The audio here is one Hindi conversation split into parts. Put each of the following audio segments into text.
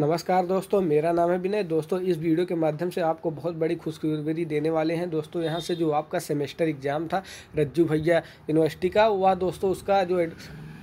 नमस्कार दोस्तों मेरा नाम है विनय दोस्तों इस वीडियो के माध्यम से आपको बहुत बड़ी खुशखबरी देने वाले हैं दोस्तों यहाँ से जो आपका सेमेस्टर एग्ज़ाम था रज्जू भैया यूनिवर्सिटी का वह दोस्तों उसका जो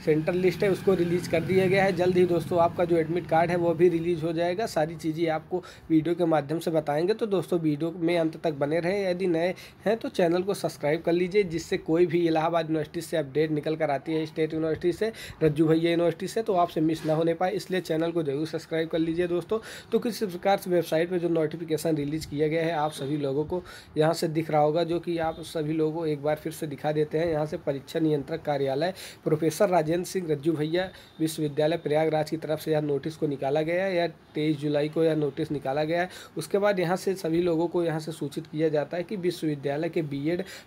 सेंट्रल लिस्ट है उसको रिलीज़ कर दिया गया है जल्द ही दोस्तों आपका जो एडमिट कार्ड है वो भी रिलीज़ हो जाएगा सारी चीज़ें आपको वीडियो के माध्यम से बताएंगे तो दोस्तों वीडियो में अंत तक बने रहें यदि नए हैं तो चैनल को सब्सक्राइब कर लीजिए जिससे कोई भी इलाहाबाद यूनिवर्सिटी से अपडेट निकल कर आती है स्टेट यूनिवर्सिटी से रज्जू भैया यूनिवर्सिटी से तो आपसे मिस ना होने पाए इसलिए चैनल को जरूर सब्सक्राइब कर लीजिए दोस्तों तो किसी प्रकार से वेबसाइट पर जो नोटिफिकेशन रिलीज़ किया गया है आप सभी लोगों को यहाँ से दिख रहा होगा जो कि आप सभी लोगों को एक बार फिर से दिखा देते हैं यहाँ से परीक्षा नियंत्रक कार्यालय प्रोफेसर राजेंद्र राजेंद्र सिंह रज्जू भैया विश्वविद्यालय प्रयागराज की तरफ से यह नोटिस को निकाला गया है या तेईस जुलाई को यह नोटिस निकाला गया है उसके बाद यहाँ से सभी लोगों को यहाँ से सूचित किया जाता है कि विश्वविद्यालय के बी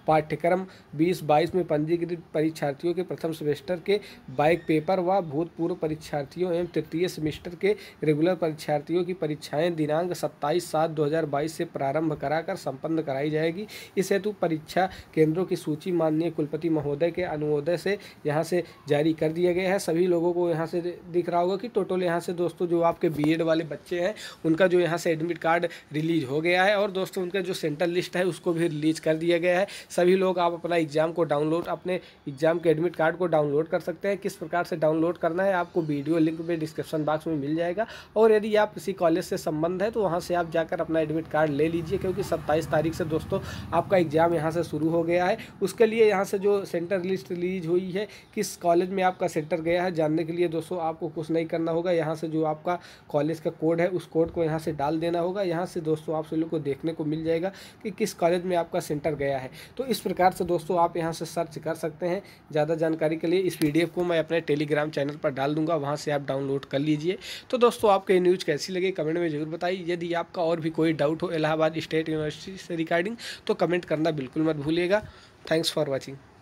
पाठ्यक्रम बीस बाईस में पंजीकृत परीक्षार्थियों के प्रथम सेमेस्टर के बाइक पेपर व भूतपूर्व परीक्षार्थियों एवं तृतीय सेमेस्टर के रेगुलर परीक्षार्थियों की परीक्षाएं दिनांक 27 सात 2022 से प्रारंभ कराकर संपन्न कराई जाएगी इस हेतु परीक्षा केंद्रों की सूची माननीय कुलपति महोदय के अनुमोदय से यहां से जारी जारी कर दिया गया है सभी लोगों को यहाँ से दिख रहा होगा कि टोटल यहाँ से दोस्तों जो आपके बी वाले बच्चे हैं उनका जो यहाँ से एडमिट कार्ड रिलीज हो गया है और दोस्तों उनका जो सेंटर लिस्ट है उसको भी रिलीज कर दिया गया है सभी लोग आप अपना एग्ज़ाम को डाउनलोड अपने एग्ज़ाम के एडमिट कार्ड को डाउनलोड कर सकते हैं किस प्रकार से डाउनलोड करना है आपको वीडियो लिंक में डिस्क्रिप्शन बॉक्स में मिल जाएगा और यदि आप किसी कॉलेज से संबंध है तो वहाँ से आप जाकर अपना एडमिट कार्ड ले लीजिए क्योंकि सत्ताईस तारीख से दोस्तों आपका एग्ज़ाम यहाँ से शुरू हो गया है उसके लिए यहाँ से जो सेंटर लिस्ट रिलीज हुई है किस कॉलेज में आपका सेंटर गया है जानने के लिए दोस्तों आपको कुछ नहीं करना होगा यहाँ से जो आपका कॉलेज का कोड है उस कोड को यहाँ से डाल देना होगा यहाँ से दोस्तों आप सभी लोग को देखने को मिल जाएगा कि किस कॉलेज में आपका सेंटर गया है तो इस प्रकार से दोस्तों आप यहाँ से सर्च कर सकते हैं ज़्यादा जानकारी के लिए इस पी को मैं अपने टेलीग्राम चैनल पर डाल दूंगा वहाँ से आप डाउनलोड कर लीजिए तो दोस्तों आपको ये न्यूज़ कैसी लगी कमेंट में जरूर बताइए यदि आपका और भी कोई डाउट हो इलाहाबाद स्टेट यूनिवर्सिटी से रिगार्डिंग तो कमेंट करना बिल्कुल मत भूलिएगा थैंक्स फॉर वॉचिंग